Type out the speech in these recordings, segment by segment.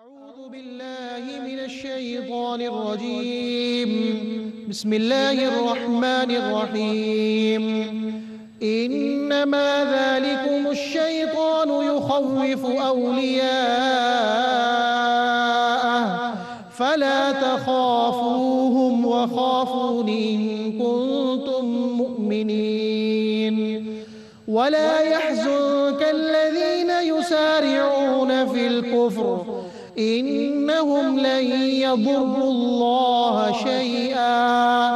أعوذ بالله من الشيطان الرجيم بسم الله الرحمن الرحيم إنما ذلكم الشيطان يخوف أولياءه فلا تخافوهم وخافون إن كنتم مؤمنين ولا يحزنك الذين يسارعون في الكفر إنهم لن يضروا الله شيئا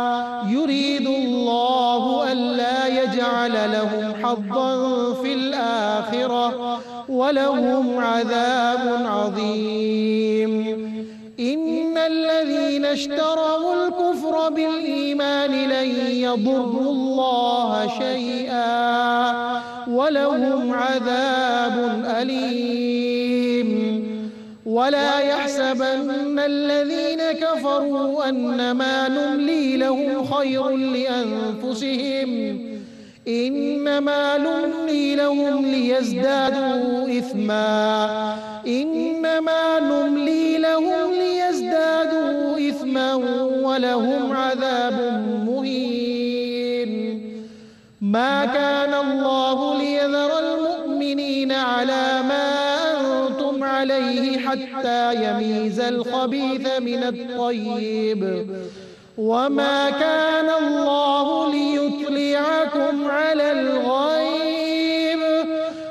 يريد الله ألا يجعل لهم حظا في الآخرة ولهم عذاب عظيم إن الذين اشتروا الكفر بالإيمان لن يضروا الله شيئا ولهم عذاب أليم ولا يحسبن الذين كفروا أنما نملي لهم خير لأنفسهم إنما نملي لهم ليزدادوا إثما إنما نملي لهم ليزدادوا إثما ولهم عذاب مهين ما كان الله ليذر المؤمنين على ما عليه حتى يميز الخبيث من الطيب وما كان الله ليطلعكم على الغيب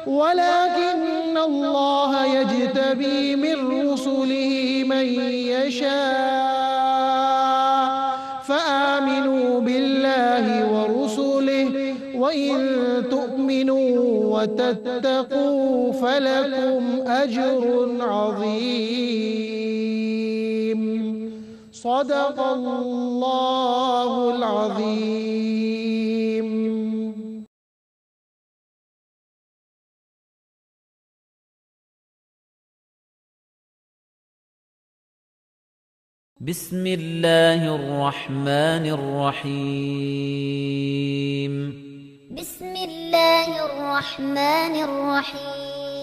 ولكن الله يجتبي من رسله من يشاء وتتقوا فلكم أجر عظيم صدق الله العظيم بسم الله الرحمن الرحيم بسم الله الله الرحمن الرحيم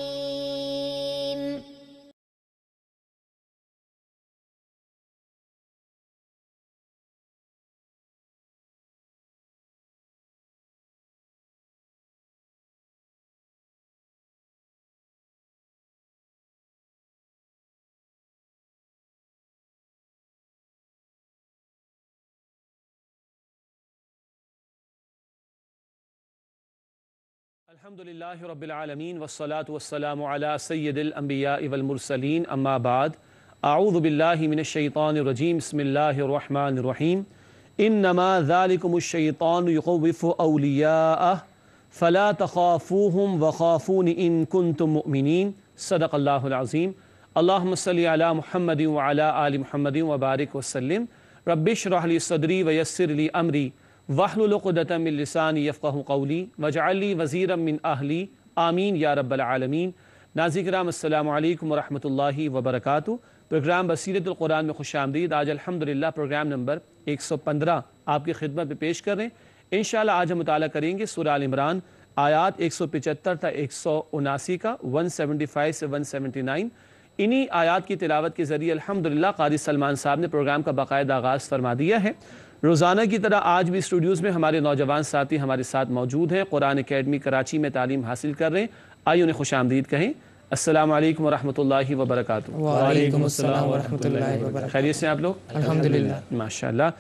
الحمد والصلاة والسلام على سید الانبیاء والمرسلین اما بعد اعوذ باللہ من الشیطان الرجیم بسم اللہ الرحمن الرحیم انما ذالکم الشیطان یقوف فلا وخافون ان کنتم مؤمنین صدق اللہ العظیم اللہم صلی علی محمد آل محمد وبارک وسلم رب لی صدری ویسر لی امری وحل القدت من لسانی یفقہ قولی وجعلی وزیر من اہلی آمین یا رب العالمین ناظر کرام السلام علیکم ورحمۃ اللہ وبرکاتہ پروگرام بصیرت القرآن میں خوش آمدید آج الحمدللہ پروگرام نمبر 115 آپ کی خدمت میں پیش کر رہے ہیں انشاءاللہ آج ہم مطالعہ کریں گے سورہ آل عمران آیات 175 تا 179 کا 175 سے 179 انہی آیات کی تلاوت کے ذریعے الحمدللہ قاری سلمان صاحب نے پروگرام کا باقاعدہ آغاز فرما دیا ہے روزانہ کی طرح آج بھی اسٹوڈیوز میں ہمارے نوجوان ساتھی ہمارے ساتھ موجود ہیں قرآن اکیڈمی کراچی میں تعلیم حاصل کر رہے ہیں آئیے انہیں خوش آمدید کہیں السلام علیکم اللہ وبرکاتہ وعلیکم السلام ورحمۃ اللہ وبرکاتہ خیریت سے آپ لوگ الحمدللہ ماشاءاللہ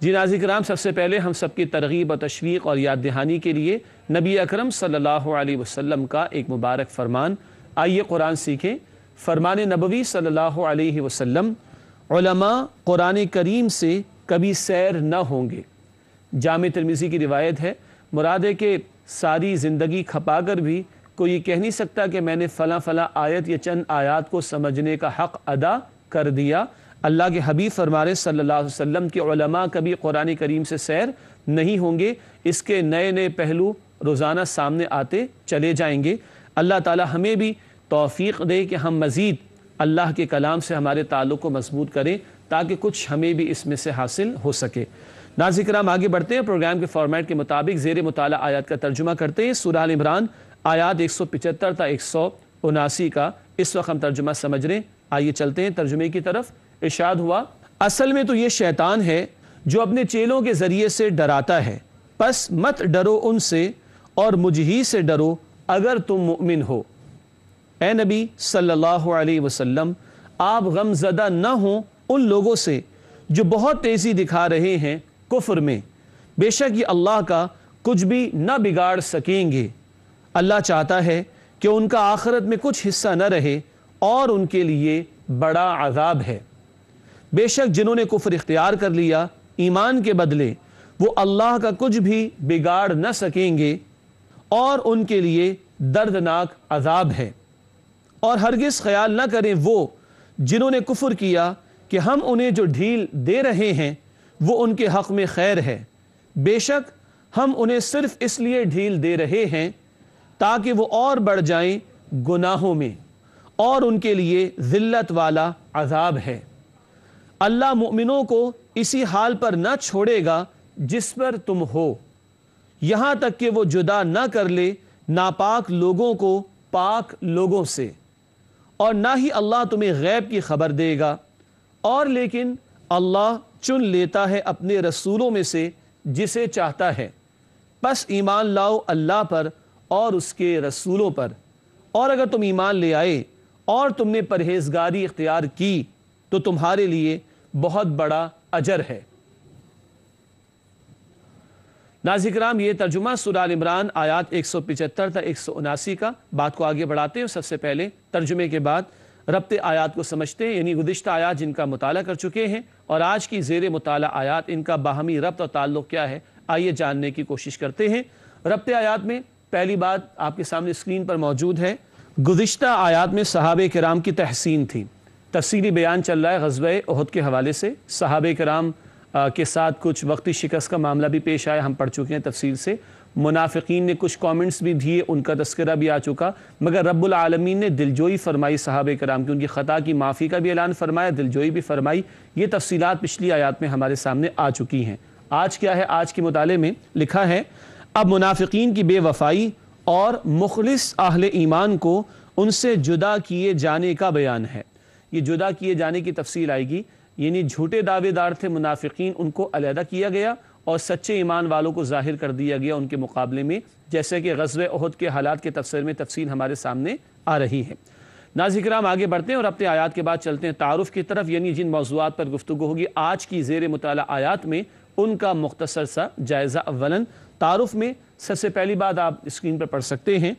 جی ناظر کرام سب سے پہلے ہم سب کی ترغیب و تشویق اور یاد دہانی کے لیے نبی اکرم صلی اللہ علیہ وسلم کا ایک مبارک فرمان آئیے قرآن سیکھیں فرمان نبوی صلی اللہ علیہ وسلم علماء قرآن کریم سے کبھی سیر نہ ہوں گے جامع ترمیزی کی روایت ہے مراد ہے کہ ساری زندگی کھپا کر بھی کوئی کہہ نہیں سکتا کہ میں نے فلاں فلاں آیت یا چند آیات کو سمجھنے کا حق ادا کر دیا اللہ کے حبیب فرمارے صلی اللہ علیہ وسلم کی علماء کبھی قرآن کریم سے سیر نہیں ہوں گے اس کے نئے نئے پہلو روزانہ سامنے آتے چلے جائیں گے اللہ تعالی ہمیں بھی توفیق دے کہ ہم مزید اللہ کے کلام سے ہمارے تعلق کو مضبوط کریں تاکہ کچھ ہمیں بھی اس میں سے حاصل ہو سکے ناظر کرام آگے بڑھتے ہیں پروگرام کے فارمیٹ کے مطابق زیر مطالعہ آیات کا ترجمہ کرتے ہیں سورہ آل عمران آیات 175 تا 179 کا اس وقت ہم ترجمہ سمجھ رہے ہیں آئیے چلتے ہیں ترجمے کی طرف ارشاد ہوا اصل میں تو یہ شیطان ہے جو اپنے چیلوں کے ذریعے سے ڈراتا ہے پس مت ڈرو ان سے اور مجھ ہی سے ڈرو اگر تم مؤمن ہو اے نبی صلی اللہ علیہ وسلم آپ غم زدہ نہ ہوں ان لوگوں سے جو بہت تیزی دکھا رہے ہیں کفر میں بے شک یہ اللہ کا کچھ بھی نہ بگاڑ سکیں گے اللہ چاہتا ہے کہ ان کا آخرت میں کچھ حصہ نہ رہے اور ان کے لیے بڑا عذاب ہے بے شک جنہوں نے کفر اختیار کر لیا ایمان کے بدلے وہ اللہ کا کچھ بھی بگاڑ نہ سکیں گے اور ان کے لیے دردناک عذاب ہے اور ہرگز خیال نہ کریں وہ جنہوں نے کفر کیا کہ ہم انہیں جو ڈھیل دے رہے ہیں وہ ان کے حق میں خیر ہے بے شک ہم انہیں صرف اس لیے ڈھیل دے رہے ہیں تاکہ وہ اور بڑھ جائیں گناہوں میں اور ان کے لیے ذلت والا عذاب ہے اللہ مؤمنوں کو اسی حال پر نہ چھوڑے گا جس پر تم ہو یہاں تک کہ وہ جدا نہ کر لے ناپاک لوگوں کو پاک لوگوں سے اور نہ ہی اللہ تمہیں غیب کی خبر دے گا اور لیکن اللہ چن لیتا ہے اپنے رسولوں میں سے جسے چاہتا ہے بس ایمان لاؤ اللہ پر اور اس کے رسولوں پر اور اگر تم ایمان لے آئے اور تم نے پرہیزگاری اختیار کی تو تمہارے لیے بہت بڑا اجر ہے نازک کرام یہ ترجمہ سورہ عمران آیات 175 تا 179 کا بات کو آگے بڑھاتے ہیں سب سے پہلے ترجمے کے بعد ربط آیات کو سمجھتے ہیں یعنی گزشتہ آیات جن کا مطالعہ کر چکے ہیں اور آج کی زیر مطالعہ آیات ان کا باہمی ربط اور تعلق کیا ہے آئیے جاننے کی کوشش کرتے ہیں ربط آیات میں پہلی بات آپ کے سامنے اسکرین پر موجود ہے گزشتہ آیات میں صحابہ کرام کی تحسین تھی تفصیلی بیان چل رہا ہے غزوہ عہد کے حوالے سے صحابہ کرام کے ساتھ کچھ وقتی شکست کا معاملہ بھی پیش آیا ہم پڑھ چکے ہیں تفصیل سے منافقین نے کچھ کامنٹس بھی دیے ان کا تذکرہ بھی آ چکا مگر رب العالمین نے دلجوئی فرمائی صحابہ کرام کی ان کی خطا کی معافی کا بھی اعلان فرمایا دلجوئی بھی فرمائی یہ تفصیلات پچھلی آیات میں ہمارے سامنے آ چکی ہیں آج کیا ہے آج کے مطالعے میں لکھا ہے اب منافقین کی بے وفائی اور مخلص اہل ایمان کو ان سے جدا کیے جانے کا بیان ہے یہ جدا کیے جانے کی تفصیل آئے گی یعنی جھوٹے دعوے دار تھے منافقین ان کو علیحدہ کیا گیا اور سچے ایمان والوں کو ظاہر کر دیا گیا ان کے مقابلے میں جیسے کہ غزل عہد کے حالات کے تفسیر میں تفصیل ہمارے سامنے آ رہی ہے کرام آگے بڑھتے ہیں اور اپنے آیات کے بعد چلتے ہیں تعارف کی طرف یعنی جن موضوعات پر گفتگو ہوگی آج کی زیر مطالعہ آیات میں ان کا مختصر سا جائزہ اولن تعارف میں سب سے پہلی بات آپ اسکرین پر پڑھ سکتے ہیں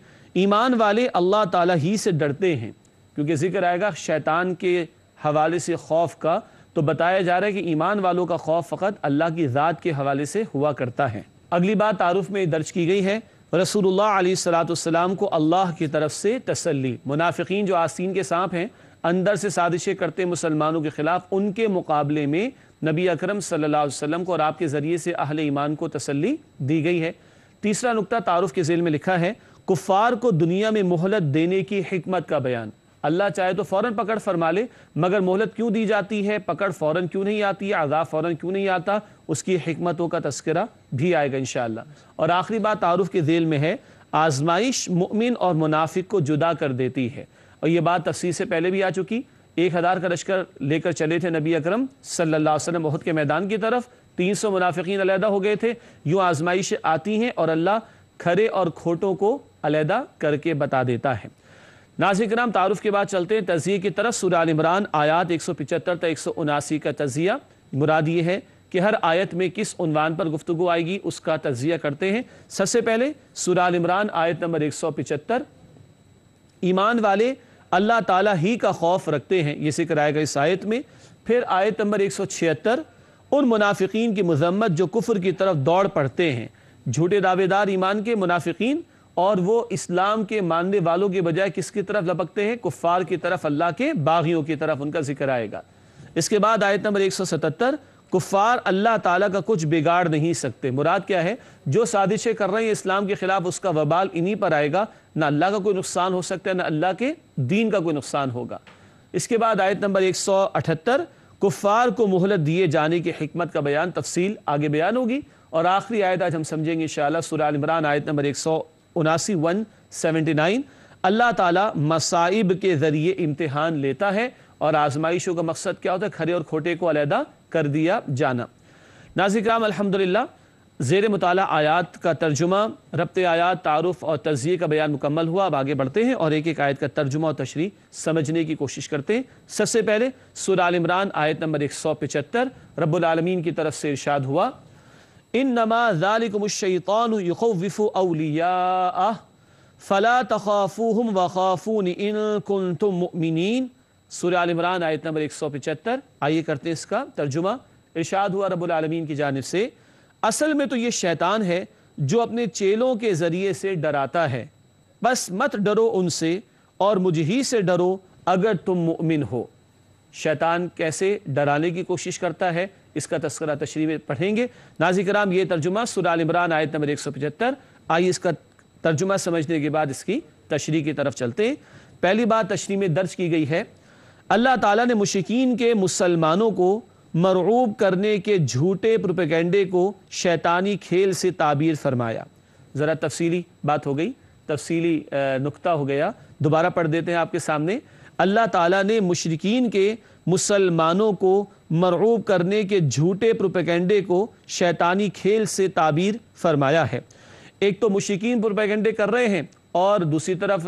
ایمان والے اللہ تعالیٰ ہی سے ڈرتے ہیں کیونکہ ذکر آئے گا شیطان کے حوالے سے خوف کا تو بتایا جا رہا ہے کہ ایمان والوں کا خوف فقط اللہ کی ذات کے حوالے سے ہوا کرتا ہے اگلی بات تعارف میں درج کی گئی ہے رسول اللہ علیہ السلاۃ السلام کو اللہ کی طرف سے تسلی منافقین جو آسین کے سانپ ہیں اندر سے سازشیں کرتے مسلمانوں کے خلاف ان کے مقابلے میں نبی اکرم صلی اللہ علیہ وسلم کو اور آپ کے ذریعے سے اہل ایمان کو تسلی دی گئی ہے تیسرا نقطہ تعارف کے ذیل میں لکھا ہے کفار کو دنیا میں مہلت دینے کی حکمت کا بیان اللہ چاہے تو فوراً پکڑ فرما لے مگر مہلت کیوں دی جاتی ہے پکڑ فوراً کیوں نہیں آتی ہے عذاب فوراً کیوں نہیں آتا اس کی حکمتوں کا تذکرہ بھی آئے گا انشاءاللہ اور آخری بات تعارف کے ذیل میں ہے آزمائش مؤمن اور منافق کو جدا کر دیتی ہے اور یہ بات تفصیل سے پہلے بھی آ چکی ایک ہزار کا لشکر لے کر چلے تھے نبی اکرم صلی اللہ علیہ وسلم بہت کے میدان کی طرف تین سو منافقین علیحدہ ہو گئے تھے یوں آزمائشیں آتی ہیں اور اللہ کھرے اور کھوٹوں کو علیحدہ کر کے بتا دیتا ہے ناظرین کرام تعارف کے بعد چلتے ہیں تزیہ کی طرف سورہ آل عمران آیات 175 تا 179 کا تزیہ مراد یہ ہے کہ ہر آیت میں کس عنوان پر گفتگو آئے گی اس کا تزیہ کرتے ہیں سب سے پہلے سورہ آل عمران آیت نمبر 175 ایمان والے اللہ تعالیٰ ہی کا خوف رکھتے ہیں یہ سکر آئے گا اس آیت میں پھر آیت نمبر 176 ان منافقین کی مضمت جو کفر کی طرف دوڑ پڑھتے ہیں جھوٹے دعوے دار ایمان کے منافقین اور وہ اسلام کے ماننے والوں کے بجائے کس کی طرف لپکتے ہیں کفار کی طرف اللہ کے باغیوں کی طرف ان کا ذکر آئے گا اس کے بعد آیت نمبر ایک سو کفار اللہ تعالیٰ کا کچھ بگاڑ نہیں سکتے مراد کیا ہے جو سازشیں کر رہے ہیں اسلام کے خلاف اس کا وبال انہی پر آئے گا نہ اللہ کا کوئی نقصان ہو سکتا ہے نہ اللہ کے دین کا کوئی نقصان ہوگا اس کے بعد آیت نمبر ایک سو اٹھتر کفار کو مہلت دیے جانے کی حکمت کا بیان تفصیل آگے بیان ہوگی اور آخری آیت آج ہم سمجھیں گے انشاءاللہ سورہ عمران آیت نمبر ایک سو اناسی ون سیونٹی نائن اللہ تعالیٰ مصائب کے ذریعے امتحان لیتا ہے اور آزمائشوں کا مقصد کیا ہوتا ہے کھرے اور کھوٹے کو علیحدہ کر دیا جانا ناظر کرام الحمدللہ زیر مطالعہ آیات کا ترجمہ ربط آیات تعارف اور تجزیے کا بیان مکمل ہوا اب آگے بڑھتے ہیں اور ایک ایک آیت کا ترجمہ اور تشریح سمجھنے کی کوشش کرتے ہیں سب سے پہلے سورہ عمران آیت نمبر 175 رب العالمین کی طرف سے ارشاد ہوا ان ذالکم الشیطان یخوف فلا وخافون کنتم مؤمنین سورہ نماز عمران ایک سو 175 آئیے کرتے ہیں اس کا ترجمہ ارشاد ہوا رب العالمین کی جانب سے اصل میں تو یہ شیطان ہے جو اپنے چیلوں کے ذریعے سے ڈراتا ہے بس مت ڈرو ان سے اور مجھ ہی سے ڈرو اگر تم مؤمن ہو شیطان کیسے ڈرانے کی کوشش کرتا ہے اس کا تذکرہ تشریح میں پڑھیں گے نازک کرام یہ ترجمہ سورہ عمران آیت بات تشریح پچہتر درج کی گئی ہے اللہ تعالیٰ نے مشکین کے مسلمانوں کو مرعوب کرنے کے جھوٹے پروپیگنڈے کو شیطانی کھیل سے تعبیر فرمایا ذرا تفصیلی بات ہو گئی تفصیلی نقطہ ہو گیا دوبارہ پڑھ دیتے ہیں آپ کے سامنے اللہ تعالیٰ نے مشرقین کے مسلمانوں کو مرعوب کرنے کے جھوٹے پروپیگنڈے کو شیطانی کھیل سے تعبیر فرمایا ہے ایک تو مشکین پروپیگنڈے کر رہے ہیں اور دوسری طرف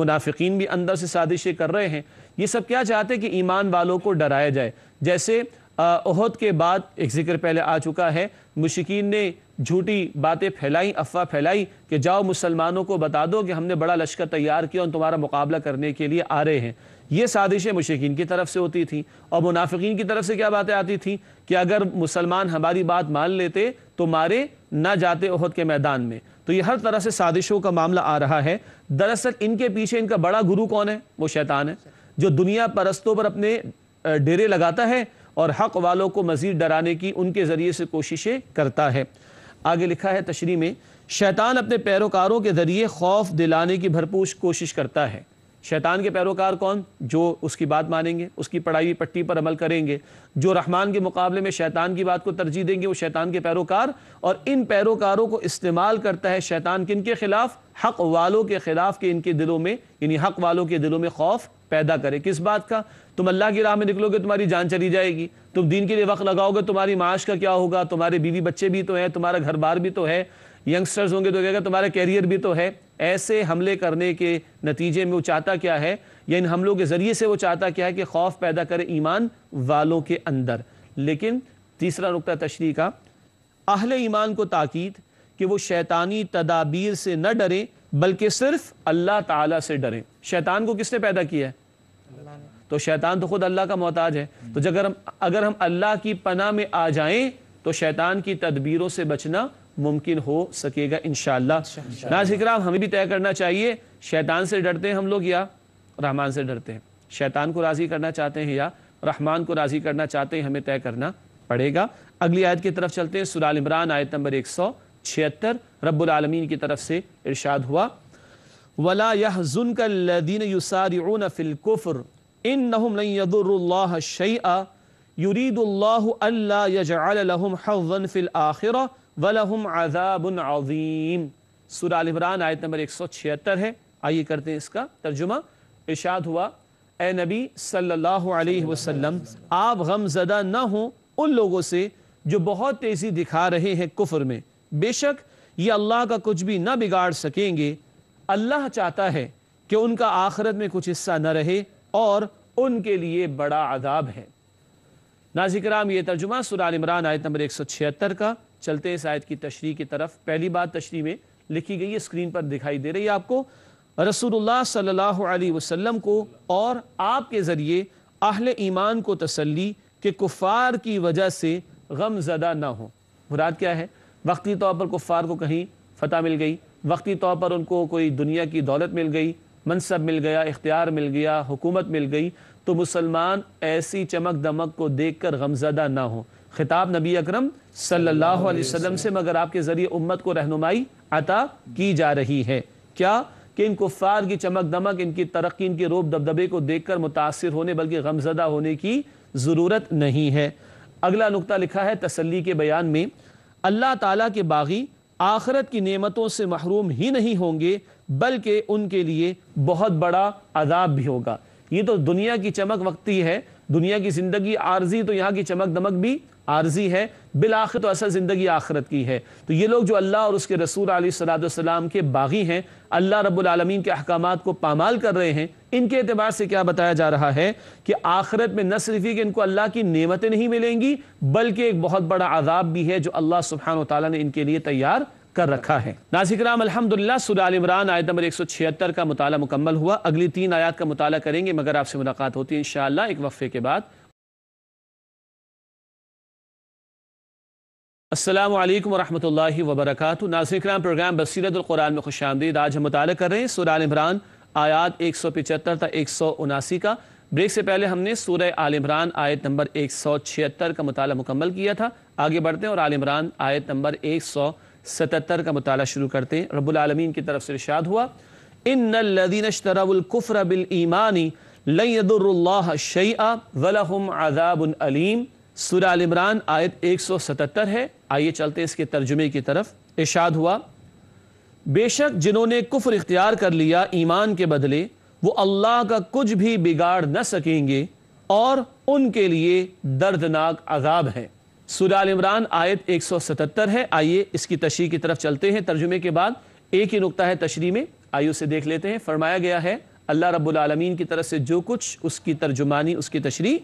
منافقین بھی اندر سے سازشیں کر رہے ہیں یہ سب کیا چاہتے کہ ایمان والوں کو ڈرایا جائے جیسے عہد کے بعد ایک ذکر پہلے آ چکا ہے مشکین نے جھوٹی باتیں پھیلائیں افواہ پھیلائی کہ جاؤ مسلمانوں کو بتا دو کہ ہم نے بڑا لشکر تیار کیا اور تمہارا مقابلہ کرنے کے لیے آ رہے ہیں یہ سازشیں مشقین کی طرف سے ہوتی تھیں اور منافقین کی طرف سے کیا باتیں آتی تھی کہ اگر مسلمان ہماری بات مان لیتے تو مارے نہ جاتے عہد کے میدان میں تو یہ ہر طرح سے سازشوں کا معاملہ آ رہا ہے دراصل ان کے پیچھے ان کا بڑا گرو کون ہے وہ شیطان ہے جو دنیا پرستوں پر اپنے ڈیرے لگاتا ہے اور حق والوں کو مزید ڈرانے کی ان کے ذریعے سے کوششیں کرتا ہے آگے لکھا ہے تشریح میں شیطان اپنے پیروکاروں کے ذریعے خوف دلانے کی بھرپوش کوشش کرتا ہے شیطان کے پیروکار کون جو اس کی بات مانیں گے اس کی پڑھائی پٹی پر عمل کریں گے جو رحمان کے مقابلے میں شیطان کی بات کو ترجیح دیں گے وہ شیطان کے پیروکار اور ان پیروکاروں کو استعمال کرتا ہے شیطان کن کے خلاف حق والوں کے خلاف کہ ان کے دلوں میں یعنی حق والوں کے دلوں میں خوف پیدا کرے کس بات کا تم اللہ کی راہ میں نکلو گے تمہاری جان چلی جائے گی تم دین کے لیے وقت لگاؤ گے تمہاری معاش کا کیا ہوگا تمہارے بیوی بچے بھی تو ہیں تمہارا گھر بار بھی تو ہے ینگسٹرز ہوں گے تو کہے گا تمہارا کیریئر بھی تو ہے ایسے حملے کرنے کے نتیجے میں وہ چاہتا کیا ہے یا ان حملوں کے ذریعے سے وہ چاہتا کیا ہے کہ خوف پیدا کرے ایمان والوں کے اندر لیکن تیسرا نقطہ تشریح کا اہل ایمان کو تاکید کہ وہ شیطانی تدابیر سے نہ ڈریں بلکہ صرف اللہ تعالیٰ سے ڈریں شیطان کو کس نے پیدا کیا ہے تو شیطان تو خود اللہ کا محتاج ہے تو ہم اگر ہم اللہ کی پناہ میں آ جائیں تو شیطان کی تدبیروں سے بچنا ممکن ہو سکے گا انشاءاللہ شاء اللہ ہمیں بھی طے کرنا چاہیے شیطان سے ڈرتے ہیں ہم لوگ یا رحمان سے ڈرتے ہیں شیطان کو راضی کرنا چاہتے ہیں یا رحمان کو راضی کرنا چاہتے ہیں ہمیں طے کرنا پڑے گا اگلی آیت کی طرف چلتے ہیں سرال عمران آیت نمبر ایک سو چھہتر رب العالمین کی طرف سے ارشاد ہوا ولا یہ ظن کا لدین یوسار فلکفر ان نحم اللہ شعیع یرید اللہ اللہ یجعل لهم حظا فی الاخرہ سورہ عمران آیت نمبر 176 ہے آئیے کرتے ہیں اس کا ترجمہ ہوا اے نبی صلی اللہ علیہ وسلم آپ غم زدہ نہ ہوں ان لوگوں سے جو بہت تیزی دکھا رہے ہیں کفر میں بے شک یہ اللہ کا کچھ بھی نہ بگاڑ سکیں گے اللہ چاہتا ہے کہ ان کا آخرت میں کچھ حصہ نہ رہے اور ان کے لیے بڑا عذاب ہے ناظر کرام یہ ترجمہ سورہ عمران آیت نمبر 176 کا چلتے اس آیت کی تشریح کی طرف پہلی بات تشریح میں لکھی گئی ہے پر دکھائی دے رہی ہے آپ کو رسول اللہ صلی اللہ علیہ وسلم کو اور آپ کے ذریعے اہل ایمان کو تسلی کہ کفار کی وجہ سے غم زدہ نہ ہو مراد کیا ہے وقتی طور پر کفار کو کہیں فتح مل گئی وقتی طور پر ان کو کوئی دنیا کی دولت مل گئی منصب مل گیا اختیار مل گیا حکومت مل گئی تو مسلمان ایسی چمک دمک کو دیکھ کر غم زدہ نہ ہو خطاب نبی اکرم صلی اللہ علیہ وسلم سے مگر آپ کے ذریعے امت کو رہنمائی عطا کی جا رہی ہے کیا کہ ان کفار کی چمک دمک ان کی ترقی ان کے روب دبدبے کو دیکھ کر متاثر ہونے بلکہ غمزدہ ہونے کی ضرورت نہیں ہے اگلا نکتہ لکھا ہے تسلی کے بیان میں اللہ تعالیٰ کے باغی آخرت کی نعمتوں سے محروم ہی نہیں ہوں گے بلکہ ان کے لیے بہت بڑا عذاب بھی ہوگا یہ تو دنیا کی چمک وقتی ہے دنیا کی زندگی عارضی تو یہاں کی چمک دمک بھی عارضی ہے تو اصل زندگی آخرت کی ہے تو یہ لوگ جو اللہ اور اس کے کے کے رسول علیہ السلام باغی ہیں اللہ رب العالمین احکامات کو پامال کر رہے ہیں ان کے اعتبار سے کیا بتایا جا رہا ہے کہ آخرت میں نہ صرف یہ کہ ان کو اللہ کی نعمتیں نہیں ملیں گی بلکہ ایک بہت بڑا عذاب بھی ہے جو اللہ سبحان و تعالیٰ نے ان کے لیے تیار کر رکھا ہے ناظک رام الحمد سرال عمران آیت نمبر ایک سو کا مطالعہ مکمل ہوا اگلی تین آیات کا مطالعہ کریں گے مگر آپ سے ملاقات ہوتی ہے ان ایک وقفے کے بعد السلام علیکم ورحمۃ اللہ وبرکاتہ ناظرین کرام پروگرام بصیرت القرآن میں خوش آمدید آج ہم مطالعہ کر رہے ہیں سورہ آل عمران آیات 175 تا 179 کا بریک سے پہلے ہم نے سورہ آل عمران آیت نمبر 176 کا مطالعہ مکمل کیا تھا آگے بڑھتے ہیں اور آل عمران آیت نمبر 177 کا مطالعہ شروع کرتے ہیں رب العالمین کی طرف سے ارشاد ہوا ان الذين اشتروا الكفر بالايمان لن يضر الله شيئا ولهم عذاب الیم سورہ عمران آیت ایک سو ستتر ہے آئیے چلتے اس کے ترجمے کی طرف اشاد ہوا بے شک جنہوں نے کفر اختیار کر لیا ایمان کے بدلے وہ اللہ کا کچھ بھی بگاڑ نہ سکیں گے اور ان کے لیے دردناک عذاب ہے سورہ عمران آیت ایک سو ستتر ہے آئیے اس کی تشریح کی طرف چلتے ہیں ترجمے کے بعد ایک ہی نقطہ ہے تشریح میں آئیے اسے دیکھ لیتے ہیں فرمایا گیا ہے اللہ رب العالمین کی طرف سے جو کچھ اس کی ترجمانی اس کی تشریح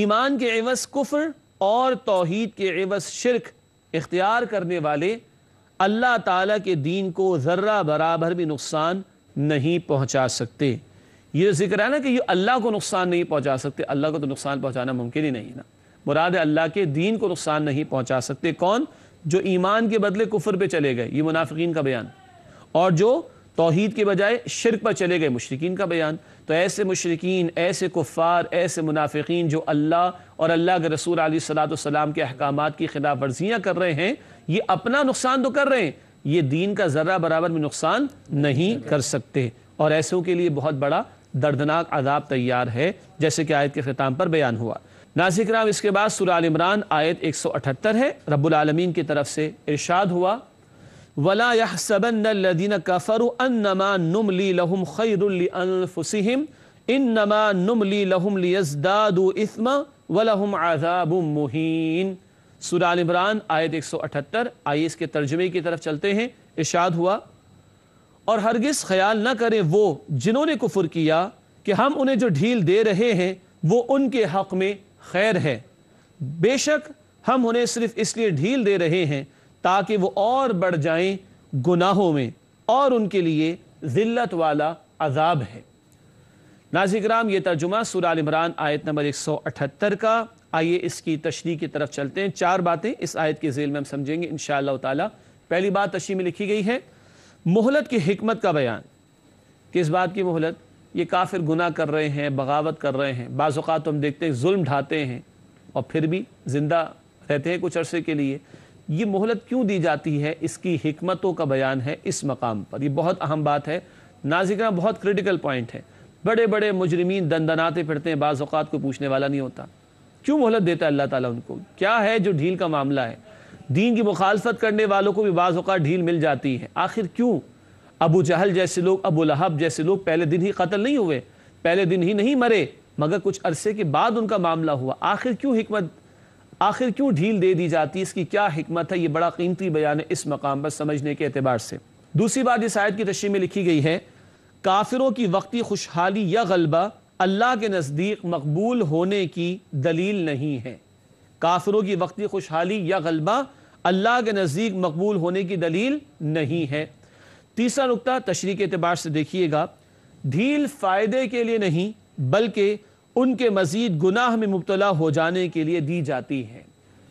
ایمان کے عوض کفر اور توحید کے عوض شرک اختیار کرنے والے اللہ تعالیٰ کے دین کو ذرہ برابر بھی نقصان نہیں پہنچا سکتے یہ ذکر ہے نا کہ یہ اللہ کو نقصان نہیں پہنچا سکتے اللہ کو تو نقصان پہنچانا ممکن ہی نہیں ہے نا مراد اللہ کے دین کو نقصان نہیں پہنچا سکتے کون جو ایمان کے بدلے کفر پہ چلے گئے یہ منافقین کا بیان اور جو توحید کے بجائے شرک پر چلے گئے مشرقین کا بیان تو ایسے مشرقین ایسے کفار ایسے منافقین جو اللہ اور اللہ کے رسول علی والسلام کے احکامات کی خلاف ورزیاں کر رہے ہیں یہ اپنا نقصان تو کر رہے ہیں یہ دین کا ذرہ برابر میں نقصان نہیں کر سکتے اور ایسوں کے لیے بہت بڑا دردناک عذاب تیار ہے جیسے کہ آیت کے خطام پر بیان ہوا ناظر اس کے بعد سورہ عمران آیت 178 ہے رب العالمین کی طرف سے ارشاد ہوا ولا يحسبن الذين كفروا انما نملي لهم خير لانفسهم انما نملي لهم ليزدادوا اثما ولهم عذاب مهين سورہ آل عمران آیت 178 آئیے اس کے ترجمے کی طرف چلتے ہیں اشاد ہوا اور ہرگز خیال نہ کریں وہ جنہوں نے کفر کیا کہ ہم انہیں جو ڈھیل دے رہے ہیں وہ ان کے حق میں خیر ہے بے شک ہم انہیں صرف اس لیے ڈھیل دے رہے ہیں تاکہ وہ اور بڑھ جائیں گناہوں میں اور ان کے لیے ذلت والا عذاب ہے نازک کرام یہ ترجمہ سورہ عمران آیت نمبر ایک سو اٹھتر اس کی تشریح کی طرف چلتے ہیں چار باتیں اس آیت کے ذیل میں ہم سمجھیں گے انشاءاللہ شاء اللہ تعالیٰ پہلی بات تشریح میں لکھی گئی ہے مہلت کی حکمت کا بیان کس بات کی مہلت یہ کافر گناہ کر رہے ہیں بغاوت کر رہے ہیں بعض اوقات ہم دیکھتے ہیں ظلم ڈھاتے ہیں اور پھر بھی زندہ رہتے ہیں کچھ عرصے کے لیے یہ مہلت کیوں دی جاتی ہے اس کی حکمتوں کا بیان ہے اس مقام پر یہ بہت اہم بات ہے بہت پوائنٹ ہے بڑے بڑے مجرمین دندناتے پھرتے ہیں بعض اوقات کو پوچھنے والا نہیں ہوتا کیوں مہلت دیتا ہے اللہ تعالیٰ ان کو کیا ہے جو ڈھیل کا معاملہ ہے دین کی مخالفت کرنے والوں کو بھی بعض اوقات ڈھیل مل جاتی ہے آخر کیوں ابو جہل جیسے لوگ ابو لہب جیسے لوگ پہلے دن ہی قتل نہیں ہوئے پہلے دن ہی نہیں مرے مگر کچھ عرصے کے بعد ان کا معاملہ ہوا آخر کیوں حکمت آخر کیوں ڈھیل دے دی جاتی اس کی کیا حکمت ہے یہ بڑا قیمتی بیان ہے اس مقام پر سمجھنے کے اعتبار سے دوسری بات اس آیت کی تشریح میں لکھی گئی ہے کافروں کی وقتی خوشحالی یا غلبہ اللہ کے نزدیک مقبول ہونے کی دلیل نہیں ہے کافروں کی وقتی خوشحالی یا غلبہ اللہ کے نزدیک مقبول ہونے کی دلیل نہیں ہے تیسرا نقطہ تشریح کے اعتبار سے دیکھیے گا ڈھیل فائدے کے لیے نہیں بلکہ ان کے مزید گناہ میں مبتلا ہو جانے کے لیے دی جاتی ہے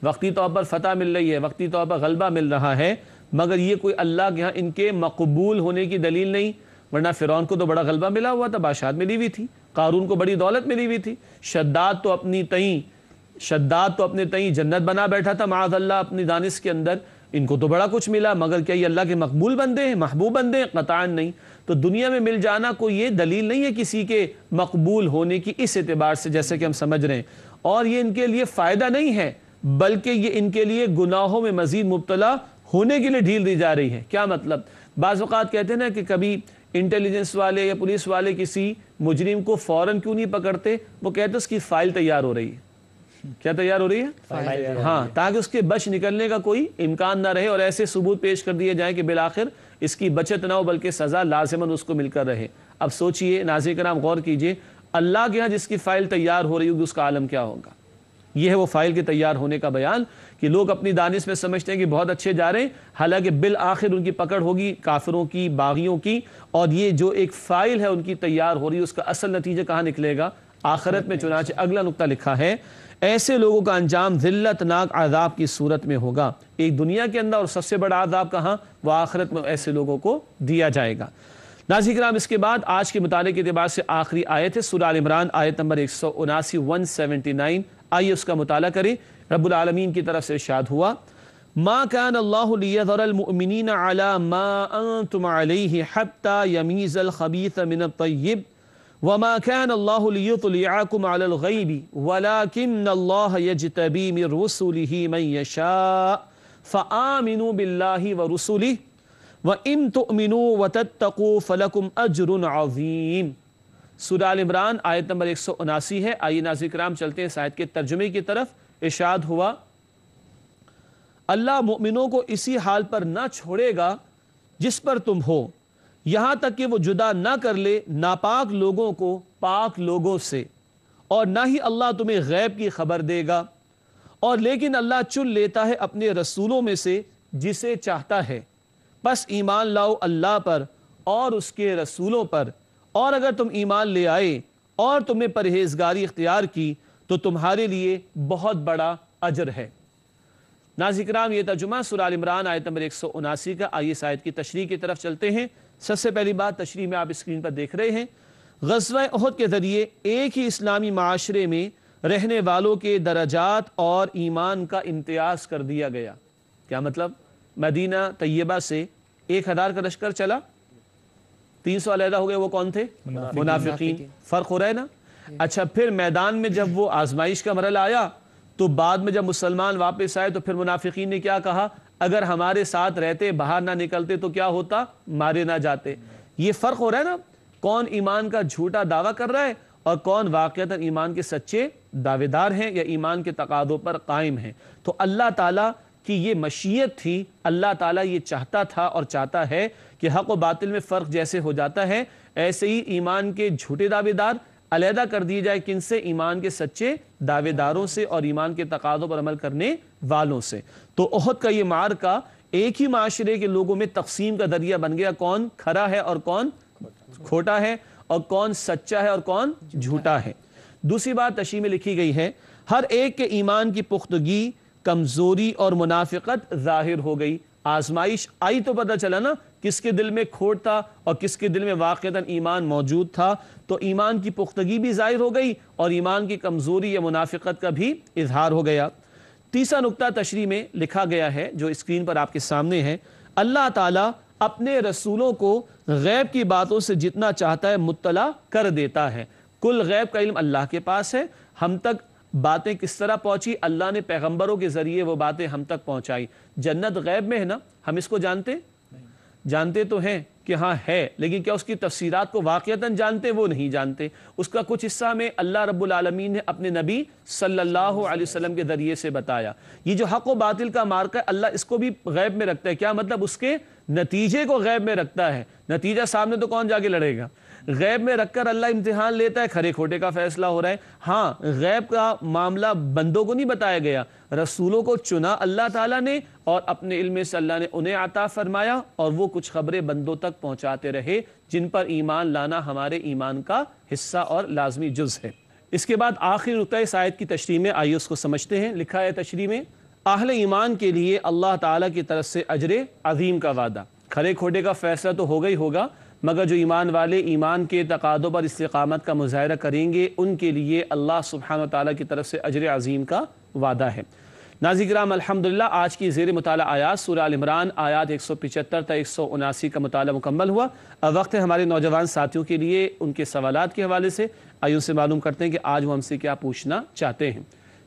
وقتی طور پر فتح مل رہی ہے وقتی طور پر غلبہ مل رہا ہے مگر یہ کوئی اللہ کے ہاں ان کے مقبول ہونے کی دلیل نہیں ورنہ فرون کو تو بڑا غلبہ ملا ہوا تھا بادشاہ ملی ہوئی تھی قارون کو بڑی دولت ملی ہوئی تھی شداد تو اپنی تئیں شداد تو اپنے تئیں جنت بنا بیٹھا تھا معاذ اللہ اپنی دانش کے اندر ان کو تو بڑا کچھ ملا مگر کیا یہ اللہ کے مقبول بندے ہیں محبوب بندے ہیں قطان نہیں تو دنیا میں مل جانا کوئی یہ دلیل نہیں ہے کسی کے مقبول ہونے کی اس اعتبار سے جیسے کہ ہم سمجھ رہے ہیں اور یہ ان کے لیے فائدہ نہیں ہے بلکہ یہ ان کے لیے گناہوں میں مزید مبتلا ہونے کے لیے ڈھیل دی جا رہی ہے کیا مطلب بعض اوقات کہتے ہیں نا کہ کبھی انٹیلیجنس والے یا پولیس والے کسی مجرم کو فوراً کیوں نہیں پکڑتے وہ کہتے اس کی فائل تیار ہو رہی ہے کیا تیار ہو رہی ہے ہاں تاکہ اس کے بش نکلنے کا کوئی امکان نہ رہے اور ایسے ثبوت پیش کر دیے جائیں کہ بالآخر اس کی بچت نہ ہو بلکہ سزا لازمان اس کو مل کر رہے اب سوچئے ناظرین کا نام غور کیجئے اللہ کے ہاں جس کی فائل تیار ہو رہی ہوگی اس کا عالم کیا ہوگا یہ ہے وہ فائل کے تیار ہونے کا بیان کہ لوگ اپنی دانش میں سمجھتے ہیں کہ بہت اچھے جا رہے ہیں حالانکہ بالآخر ان کی پکڑ ہوگی کافروں کی باغیوں کی اور یہ جو ایک فائل ہے ان کی تیار ہو رہی ہے اس کا اصل نتیجہ کہاں نکلے گا آخرت میں چنانچہ اگلا نقطہ لکھا ہے ایسے لوگوں کا انجام ذلت ناک عذاب کی صورت میں ہوگا ایک دنیا کے اندر اور سب سے بڑا عذاب کہاں وہ آخرت میں ایسے لوگوں کو دیا جائے گا ناظرین کرام اس کے بعد آج کے مطالعے کے اعتبار سے آخری آیت ہے سورہ عمران آیت نمبر 179 179 آئیے اس کا مطالعہ کریں رب العالمین کی طرف سے ہوا الطیب وما كان الله ليطلعكم على الغيب ولكن الله يجتبي من رسله من يشاء فآمنوا بالله ورسله وإن تؤمنوا وتتقوا فلكم أجر عظيم سورہ عمران آیت نمبر 179 ہے آئیے ناظر کرام چلتے ہیں سائد کے ترجمے کی طرف اشاد ہوا اللہ مؤمنوں کو اسی حال پر نہ چھوڑے گا جس پر تم ہو یہاں تک کہ وہ جدا نہ کر لے ناپاک لوگوں کو پاک لوگوں سے اور نہ ہی اللہ تمہیں غیب کی خبر دے گا اور لیکن اللہ چن لیتا ہے اپنے رسولوں میں سے جسے چاہتا ہے بس ایمان لاؤ اللہ پر اور اس کے رسولوں پر اور اگر تم ایمان لے آئے اور تمہیں پرہیزگاری اختیار کی تو تمہارے لیے بہت بڑا اجر ہے نازک یہ ترجمہ سرال عمران آیتمبر ایک سو اناسی کا آئیے آیت کی تشریح کی طرف چلتے ہیں سب سے پہلی بات تشریح میں آپ اسکرین پر دیکھ رہے ہیں غزوہ کے ذریعے ایک ہی اسلامی معاشرے میں رہنے والوں کے درجات اور ایمان کا امتیاز کر دیا گیا کیا مطلب مدینہ طیبہ سے ایک ہزار کا لشکر چلا تین سو علیحدہ ہو گئے وہ کون تھے منافقین فرق ہو رہا ہے نا جی۔ اچھا پھر میدان میں جب وہ آزمائش کا مرل آیا تو بعد میں جب مسلمان واپس آئے تو پھر منافقین نے کیا کہا اگر ہمارے ساتھ رہتے باہر نہ نکلتے تو کیا ہوتا مارے نہ جاتے یہ فرق ہو رہا ہے نا کون ایمان کا جھوٹا دعویٰ کر رہا ہے اور کون واقعتا ایمان کے سچے دعوے دار ہیں یا ایمان کے تقاضوں پر قائم ہیں تو اللہ تعالیٰ کی یہ مشیت تھی اللہ تعالیٰ یہ چاہتا تھا اور چاہتا ہے کہ حق و باطل میں فرق جیسے ہو جاتا ہے ایسے ہی ایمان کے جھوٹے دعوے دار علیحدہ کر دیے جائے کن سے ایمان کے سچے دعوے داروں سے اور ایمان کے تقاضوں پر عمل کرنے والوں سے تو عہد کا یہ مار کا ایک ہی معاشرے کے لوگوں میں تقسیم کا دریا بن گیا کون کھرا ہے اور کون کھوٹا ہے اور کون سچا ہے اور کون جھوٹا ہے دوسری بات تشریح میں لکھی گئی ہے ہر ایک کے ایمان کی پختگی کمزوری اور منافقت ظاہر ہو گئی آزمائش آئی تو پتہ چلا نا کس کے دل میں کھوٹ تھا اور کس کے دل میں واقع ایمان موجود تھا تو ایمان کی پختگی بھی ظاہر ہو گئی اور ایمان کی کمزوری یا منافقت کا بھی اظہار ہو گیا نقطہ تشریح میں لکھا گیا ہے جو اسکرین پر آپ کے سامنے ہے اللہ تعالیٰ اپنے رسولوں کو غیب کی باتوں سے جتنا چاہتا ہے مطلع کر دیتا ہے کل غیب کا علم اللہ کے پاس ہے ہم تک باتیں کس طرح پہنچی اللہ نے پیغمبروں کے ذریعے وہ باتیں ہم تک پہنچائی جنت غیب میں ہے نا ہم اس کو جانتے جانتے تو ہیں کہ ہاں ہے لیکن کیا اس کی تفسیرات کو واقعتاً جانتے وہ نہیں جانتے اس کا کچھ حصہ میں اللہ رب العالمین نے اپنے نبی صلی اللہ علیہ وسلم کے ذریعے سے بتایا یہ جو حق و باطل کا مارک ہے اللہ اس کو بھی غیب میں رکھتا ہے کیا مطلب اس کے نتیجے کو غیب میں رکھتا ہے نتیجہ سامنے تو کون جا کے لڑے گا غیب میں رکھ کر اللہ امتحان لیتا ہے کھرے کھوٹے کا فیصلہ ہو رہا ہے ہاں غیب کا معاملہ بندوں کو نہیں بتایا گیا رسولوں کو چنا اللہ تعالیٰ نے اور اپنے علم سے اللہ نے انہیں عطا فرمایا اور وہ کچھ خبریں بندوں تک پہنچاتے رہے جن پر ایمان لانا ہمارے ایمان کا حصہ اور لازمی جز ہے اس کے بعد آخری نقطۂ سائد کی تشریح میں آئیے اس کو سمجھتے ہیں لکھا ہے تشریح میں اہل ایمان کے لیے اللہ تعالیٰ کی طرف سے اجر عظیم کا وعدہ کھڑے کھوٹے کا فیصلہ تو ہوگا ہی ہوگا مگر جو ایمان والے ایمان کے تقادوں پر استقامت کا مظاہرہ کریں گے ان کے لیے اللہ سبحانہ و تعالیٰ کی طرف سے اجر عظیم کا وعدہ ہے ناظرین کرام الحمدللہ آج کی زیر مطالعہ آیات سورہ عمران آیات 175 تا 179 کا مطالعہ مکمل ہوا اب وقت ہے ہمارے نوجوان ساتھیوں کے لیے ان کے سوالات کے حوالے سے آئیے ان سے معلوم کرتے ہیں کہ آج وہ ہم سے کیا پوچھنا چاہتے ہیں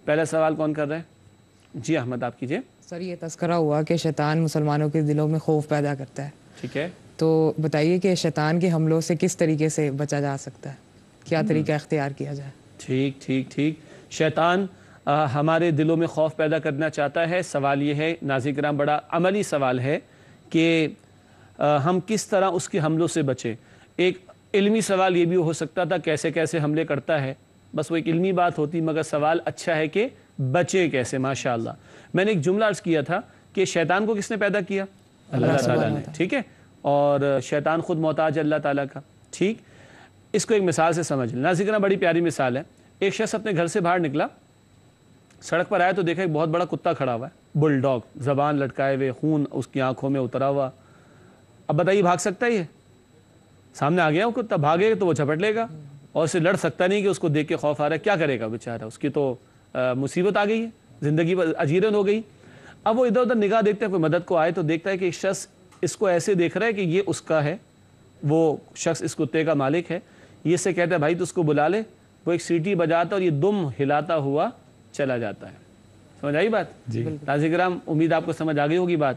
پہلا سوال کون کر رہے ہیں جی احمد آپ کیجیے سر یہ تذکرہ ہوا کہ شیطان مسلمانوں کے دلوں میں خوف پیدا کرتا ہے ٹھیک ہے تو بتائیے کہ شیطان کے حملوں سے کس طریقے سے بچا جا سکتا ہے کیا طریقہ اختیار کیا جائے ٹھیک ٹھیک ٹھیک شیطان ہمارے دلوں میں خوف پیدا کرنا چاہتا ہے سوال یہ ہے کرام بڑا عملی سوال ہے کہ ہم کس طرح اس کے حملوں سے بچے ایک علمی سوال یہ بھی ہو سکتا تھا کیسے کیسے حملے کرتا ہے بس وہ ایک علمی بات ہوتی مگر سوال اچھا ہے کہ بچے کیسے ماشاء اللہ میں نے ایک جملہ کیا تھا کہ شیطان کو کس نے پیدا کیا اللہ تعالیٰ نے ٹھیک ہے اور شیطان خود محتاج اللہ تعالیٰ کا ٹھیک اس کو ایک مثال سے سمجھ لیں ذکر بڑی پیاری مثال ہے ایک شخص اپنے گھر سے باہر نکلا سڑک پر آیا تو دیکھا ایک بہت بڑا کتا کھڑا ہوا ہے بل ڈاگ زبان لٹکائے ہوئے خون اس کی آنکھوں میں اترا ہوا اب بتائیے بھاگ سکتا ہی ہے سامنے آ گیا وہ کتا بھاگے گا تو وہ چھپٹ لے گا اور اسے لڑ سکتا نہیں کہ اس کو دیکھ کے خوف آ رہا ہے کیا کرے گا بیچارہ اس کی تو مصیبت آ گئی ہے زندگی اجیرن ہو گئی اب وہ ادھر ادھر نگاہ دیکھتے ہیں کوئی مدد کو آئے تو دیکھتا ہے کہ ایک شخص اس کو ایسے دیکھ رہا ہے کہ یہ اس کا ہے وہ شخص اس کتے کا مالک ہے یہ سے کہتا ہے بھائی تو اس کو بلا لے وہ ایک سیٹی بجاتا اور یہ دم ہلاتا ہوا چلا جاتا ہے سمجھ آئی بات جی تازی کرام امید آپ کو سمجھ آ گئی ہوگی بات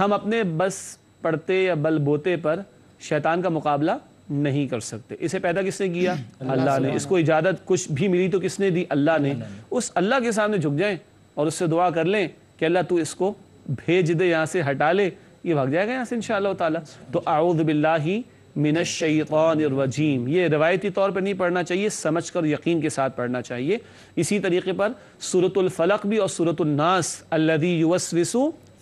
ہم اپنے بس پڑھتے یا بل بوتے پر شیطان کا مقابلہ نہیں کر سکتے اسے پیدا کس نے کیا اللہ نے اس کو اجازت کچھ بھی ملی تو کس نے دی اللہ نے اس اللہ کے سامنے جھک جائیں اور اس سے دعا کر لیں کہ اللہ تو اس کو بھیج دے یہاں سے ہٹا لے یہ بھاگ جائے گا یہاں سے انشاءاللہ تعالی تو اعوذ باللہ من الشیطان الرجیم یہ روایتی طور پر نہیں پڑھنا چاہیے سمجھ کر یقین کے ساتھ پڑھنا چاہیے اسی طریقے پر سورة الفلق بھی اور سورة الناس الذي يوسوس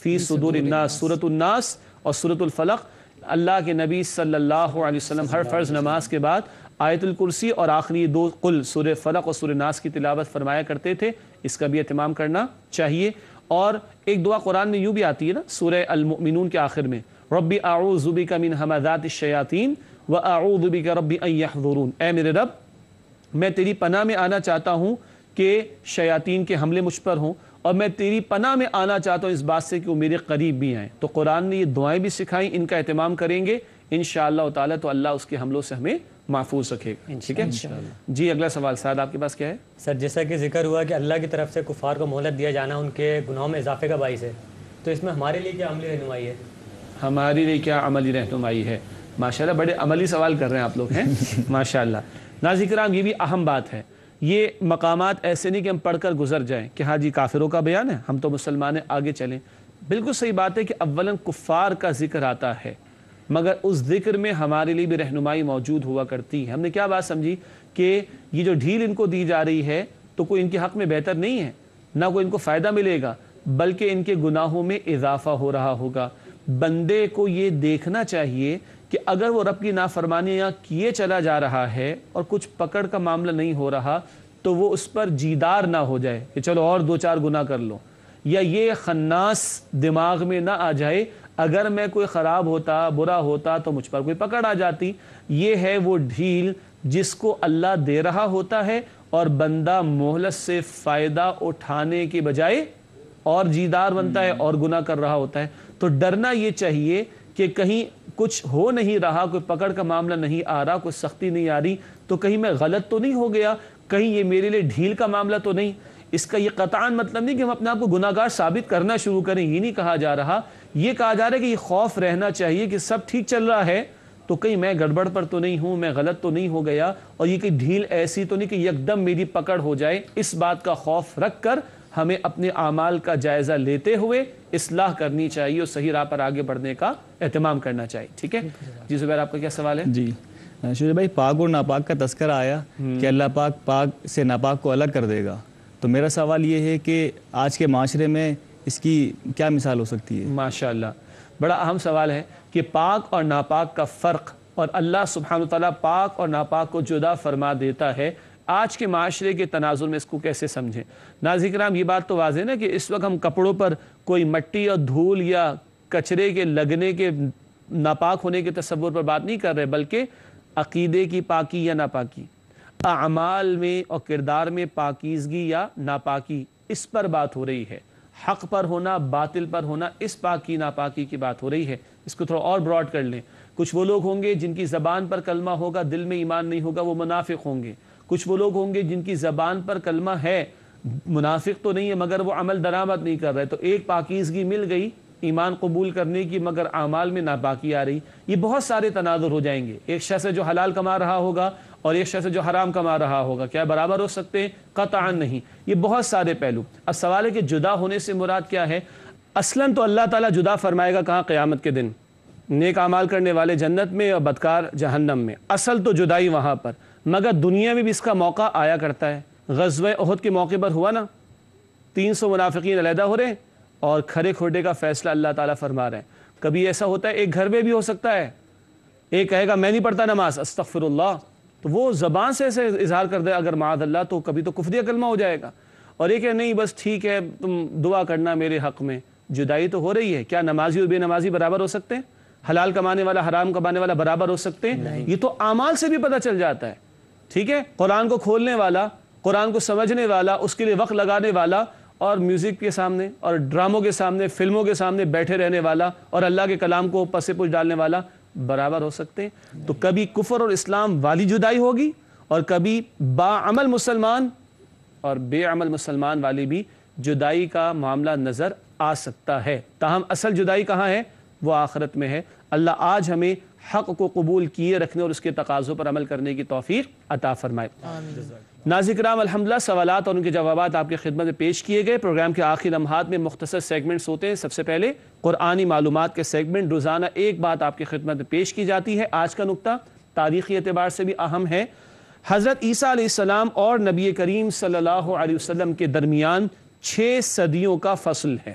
فی صدور الناس سورة الناس اور سورة الفلق اللہ کے نبی صلی اللہ علیہ وسلم ہر فرض نماز کے بعد آیت الکرسی اور آخری دو قل سور فلق اور سور ناس کی تلاوت فرمایا کرتے تھے اس کا بھی اہتمام کرنا چاہیے اور ایک دعا قرآن میں یوں بھی آتی ہے نا سورہ المؤمنون کے آخر میں ربی اعوذ من حمزات الشیاطین اے میرے رب میں تیری پناہ میں آنا چاہتا ہوں کہ شیاطین کے حملے مجھ پر ہوں اور میں تیری پناہ میں آنا چاہتا ہوں اس بات سے کہ وہ میرے قریب بھی آئیں تو قرآن نے یہ دعائیں بھی سکھائیں ان کا اہتمام کریں گے انشاءاللہ تعالی تو اللہ اس کے حملوں سے ہمیں محفوظ رکھے گا ٹھیک ہے جی اگلا سوال سعد آپ کے پاس کیا ہے سر جیسا کہ ذکر ہوا کہ اللہ کی طرف سے کفار کو مہلت دیا جانا ان کے گناہوں میں اضافے کا باعث ہے تو اس میں ہمارے لیے کیا عملی رہنمائی ہے ہمارے لیے کیا عملی رہنمائی ہے ماشاء اللہ بڑے عملی سوال کر رہے ہیں آپ لوگ ہیں ماشاء اللہ نا کرام یہ بھی اہم بات ہے یہ مقامات ایسے نہیں کہ ہم پڑھ کر گزر جائیں کہ ہاں جی کافروں کا بیان ہے ہم تو مسلمان آگے چلیں بالکل صحیح بات ہے کہ اولاً کفار کا ذکر آتا ہے مگر اس ذکر میں ہمارے لیے بھی رہنمائی موجود ہوا کرتی ہے ہم نے کیا بات سمجھی کہ یہ جو ڈھیل ان کو دی جا رہی ہے تو کوئی ان کے حق میں بہتر نہیں ہے نہ کوئی ان کو فائدہ ملے گا بلکہ ان کے گناہوں میں اضافہ ہو رہا ہوگا بندے کو یہ دیکھنا چاہیے کہ اگر وہ رب کی نافرمانیاں کیے چلا جا رہا ہے اور کچھ پکڑ کا معاملہ نہیں ہو رہا تو وہ اس پر جیدار نہ ہو جائے کہ چلو اور دو چار گنا کر لو یا یہ خناس دماغ میں نہ آ جائے اگر میں کوئی خراب ہوتا برا ہوتا تو مجھ پر کوئی پکڑ آ جاتی یہ ہے وہ ڈھیل جس کو اللہ دے رہا ہوتا ہے اور بندہ مہلت سے فائدہ اٹھانے کے بجائے اور جیدار بنتا ہے اور گناہ کر رہا ہوتا ہے تو ڈرنا یہ چاہیے کہ کہیں کچھ ہو نہیں رہا کوئی پکڑ کا معاملہ نہیں آ رہا کوئی سختی نہیں آ رہی تو کہیں میں غلط تو نہیں ہو گیا کہیں یہ میرے لیے ڈھیل کا معاملہ تو نہیں اس کا یہ قطعان مطلب نہیں کہ ہم اپنے آپ کو گناہگار ثابت کرنا شروع کریں یہ نہیں کہا جا رہا یہ کہا جا رہا ہے کہ یہ خوف رہنا چاہیے کہ سب ٹھیک چل رہا ہے تو کہیں میں گڑبڑ پر تو نہیں ہوں میں غلط تو نہیں ہو گیا اور یہ کہ ڈھیل ایسی تو نہیں کہ یکدم میری پکڑ ہو جائے اس بات کا خوف رکھ کر ہمیں اپنے اعمال کا جائزہ لیتے ہوئے اصلاح کرنی چاہیے اور صحیح راہ پر آگے بڑھنے کا اہتمام کرنا چاہیے ٹھیک ہے جی زبیر آپ کا کیا سوال ہے جی بھائی پاک اور ناپاک کا تذکر آیا کہ اللہ پاک پاک سے ناپاک کو الگ کر دے گا تو میرا سوال یہ ہے کہ آج کے معاشرے میں اس کی کیا مثال ہو سکتی ہے ماشاء اللہ بڑا اہم سوال ہے کہ پاک اور ناپاک کا فرق اور اللہ سبحانہ تعالیٰ پاک اور ناپاک کو جدا فرما دیتا ہے آج کے معاشرے کے تناظر میں اس کو کیسے سمجھیں ناظرین کرام یہ بات تو واضح نا کہ اس وقت ہم کپڑوں پر کوئی مٹی اور دھول یا کچرے کے لگنے کے ناپاک ہونے کے تصور پر بات نہیں کر رہے بلکہ عقیدے کی پاکی یا ناپاکی اعمال میں اور کردار میں پاکیزگی یا ناپاکی اس پر بات ہو رہی ہے حق پر ہونا باطل پر ہونا اس پاکی ناپاکی کی بات ہو رہی ہے اس کو تھوڑا اور براڈ کر لیں کچھ وہ لوگ ہوں گے جن کی زبان پر کلمہ ہوگا دل میں ایمان نہیں ہوگا وہ منافق ہوں گے کچھ وہ لوگ ہوں گے جن کی زبان پر کلمہ ہے منافق تو نہیں ہے مگر وہ عمل درآمد نہیں کر رہے تو ایک پاکیزگی مل گئی ایمان قبول کرنے کی مگر اعمال میں ناپاکی آ رہی یہ بہت سارے تناظر ہو جائیں گے ایک شخص ہے جو حلال کما رہا ہوگا اور ایک شخص جو حرام کما رہا ہوگا کیا برابر ہو سکتے ہیں قطعا نہیں یہ بہت سارے پہلو اب سوال ہے کہ جدا ہونے سے مراد کیا ہے اصلا تو اللہ تعالیٰ جدا فرمائے گا کہاں قیامت کے دن نیک اعمال کرنے والے جنت میں اور بدکار جہنم میں اصل تو جدائی وہاں پر مگر دنیا میں بھی اس کا موقع آیا کرتا ہے غزوہ عہد کے موقع پر ہوا نا تین سو منافقین علیحدہ ہو رہے ہیں اور کھڑے کھوٹے کا فیصلہ اللہ تعالیٰ فرما رہے ہیں کبھی ایسا ہوتا ہے ایک گھر میں بھی ہو سکتا ہے ایک کہے گا میں نہیں پڑھتا نماز استغفر اللہ تو وہ زبان سے ایسے اظہار کر دے اگر معاذ اللہ تو کبھی تو کفری کلمہ ہو جائے گا اور یہ کہ نہیں بس ٹھیک ہے تم دعا کرنا میرے حق میں جدائی تو ہو رہی ہے کیا نمازی اور بے نمازی برابر ہو سکتے ہیں حلال کمانے والا حرام کمانے والا برابر ہو سکتے ہیں یہ تو اعمال سے بھی پتہ چل جاتا ہے ٹھیک ہے قرآن کو کھولنے والا قرآن کو سمجھنے والا اس کے لیے وقت لگانے والا اور میوزک کے سامنے اور ڈراموں کے سامنے فلموں کے سامنے بیٹھے رہنے والا اور اللہ کے کلام کو پسے پوچھ ڈالنے والا برابر ہو سکتے تو کبھی کفر اور اسلام والی جدائی ہوگی اور کبھی با عمل مسلمان اور بے عمل مسلمان والی بھی جدائی کا معاملہ نظر آ سکتا ہے تاہم اصل جدائی کہاں ہے وہ آخرت میں ہے اللہ آج ہمیں حق کو قبول کیے رکھنے اور اس کے تقاضوں پر عمل کرنے کی توفیق عطا فرمائے ناظر کرام الحمدللہ سوالات اور ان کے جوابات آپ کے خدمت میں پیش کیے گئے پروگرام کے آخر لمحات میں مختصر سیگمنٹس ہوتے ہیں سب سے پہلے قرآنی معلومات کے سیگمنٹ روزانہ ایک بات آپ کی خدمت میں پیش کی جاتی ہے آج کا نقطہ تاریخی اعتبار سے بھی اہم ہے حضرت عیسیٰ علیہ السلام اور نبی کریم صلی اللہ علیہ وسلم کے درمیان چھ صدیوں کا فصل ہے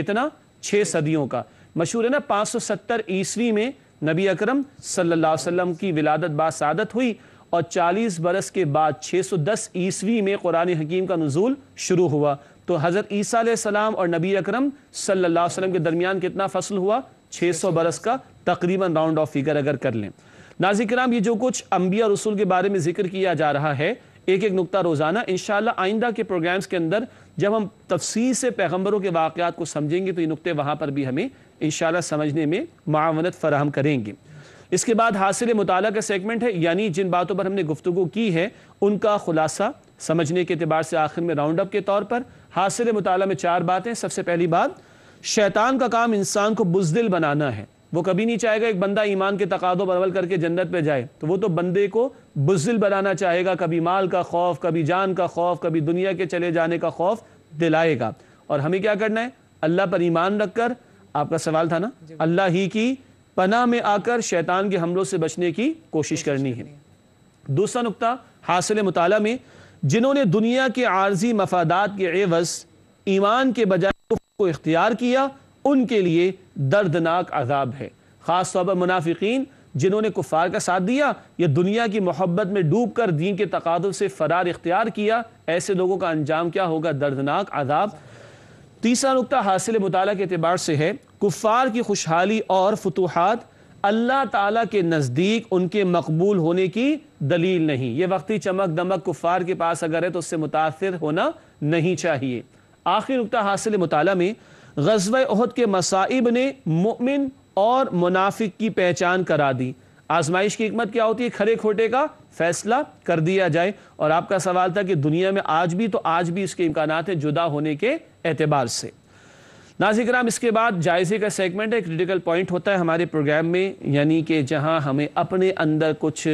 کتنا چھ صدیوں کا مشہور ہے نا پانچ سو ستر عیسوی میں نبی اکرم صلی اللہ علیہ وسلم کی ولادت با ہوئی اور چالیس برس کے بعد چھ سو دس عیسوی میں قرآن حکیم کا نزول شروع ہوا تو حضرت عیسیٰ علیہ السلام اور نبی اکرم صلی اللہ علیہ وسلم کے درمیان کتنا فصل ہوا چھ سو برس کا راؤنڈ آف فگر اگر کر لیں کرام یہ جو کچھ انبیاء رسول کے بارے میں ذکر کیا جا رہا ہے ایک ایک نقطہ روزانہ انشاءاللہ آئندہ کے پروگرامز کے اندر جب ہم تفصیل سے پیغمبروں کے واقعات کو سمجھیں گے تو یہ نقطے وہاں پر بھی ہمیں انشاءاللہ سمجھنے میں معاونت فراہم کریں گے اس کے بعد حاصل مطالعہ کا سیگمنٹ ہے یعنی جن باتوں پر ہم نے گفتگو کی ہے ان کا خلاصہ سمجھنے کے اعتبار سے آخر میں راؤنڈ اپ کے طور پر حاصل مطالعہ میں چار باتیں سب سے پہلی بات شیطان کا کام انسان کو بزدل بنانا ہے وہ کبھی نہیں چاہے گا ایک بندہ ایمان کے تقاضوں پر عمل کر کے جنت پہ جائے تو وہ تو بندے کو بزدل بنانا چاہے گا کبھی مال کا خوف کبھی جان کا خوف کبھی دنیا کے چلے جانے کا خوف دلائے گا اور ہمیں کیا کرنا ہے اللہ پر ایمان رکھ کر آپ کا سوال تھا نا جی۔ اللہ ہی کی پناہ میں آ کر شیطان کے حملوں سے بچنے کی کوشش کرنی ہے دوسرا نقطہ حاصل مطالعہ میں جنہوں نے دنیا کے عارضی مفادات کے عوض ایمان کے بجائے کو اختیار کیا ان کے لیے دردناک عذاب ہے خاص طور پر منافقین جنہوں نے کفار کا ساتھ دیا یا دنیا کی محبت میں ڈوب کر دین کے تقاضوں سے فرار اختیار کیا ایسے لوگوں کا انجام کیا ہوگا دردناک عذاب تیسرا نقطہ حاصل مطالعہ کے اعتبار سے ہے کفار کی خوشحالی اور فتوحات اللہ تعالیٰ کے نزدیک ان کے مقبول ہونے کی دلیل نہیں یہ وقتی چمک دمک کفار کے پاس اگر ہے تو اس سے متاثر ہونا نہیں چاہیے آخری نقطہ حاصل مطالعہ میں غزوہ احد کے مصائب نے مؤمن اور منافق کی پہچان کرا دی آزمائش کی حکمت کیا ہوتی ہے کھڑے کھوٹے کا فیصلہ کر دیا جائے اور آپ کا سوال تھا کہ دنیا میں آج بھی تو آج بھی اس کے امکانات ہیں جدا ہونے کے اعتبار سے ناظر کرام اس کے بعد جائزے کا سیگمنٹ کریٹیکل پوائنٹ ہوتا ہے ہمارے پروگرام میں یعنی کہ جہاں ہمیں اپنے اندر کچھ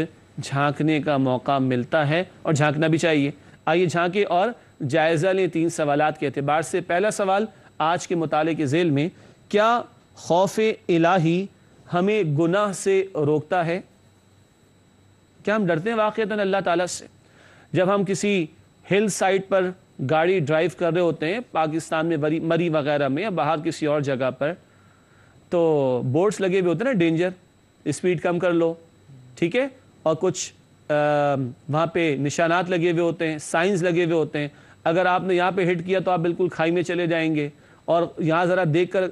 جھانکنے کا موقع ملتا ہے اور جھانکنا بھی چاہیے آئیے جھانکے اور جائزہ لیں تین سوالات کے اعتبار سے پہلا سوال آج کے مطالعے کے ذیل میں کیا خوف الہی ہمیں گناہ سے روکتا ہے کیا ہم ڈرتے ہیں واقعی اللہ تعالیٰ سے جب ہم کسی ہل سائٹ پر گاڑی ڈرائیو کر رہے ہوتے ہیں پاکستان میں میں مری وغیرہ یا باہر کسی اور جگہ پر تو لگے ہوئے ہوتے ہیں نا ڈینجر اسپیڈ کم کر لو ٹھیک ہے اور کچھ وہاں پہ نشانات لگے ہوئے ہوتے ہیں سائنس لگے ہوئے ہوتے ہیں اگر آپ نے یہاں پہ ہٹ کیا تو آپ بالکل کھائی میں چلے جائیں گے اور یہاں ذرا دیکھ کر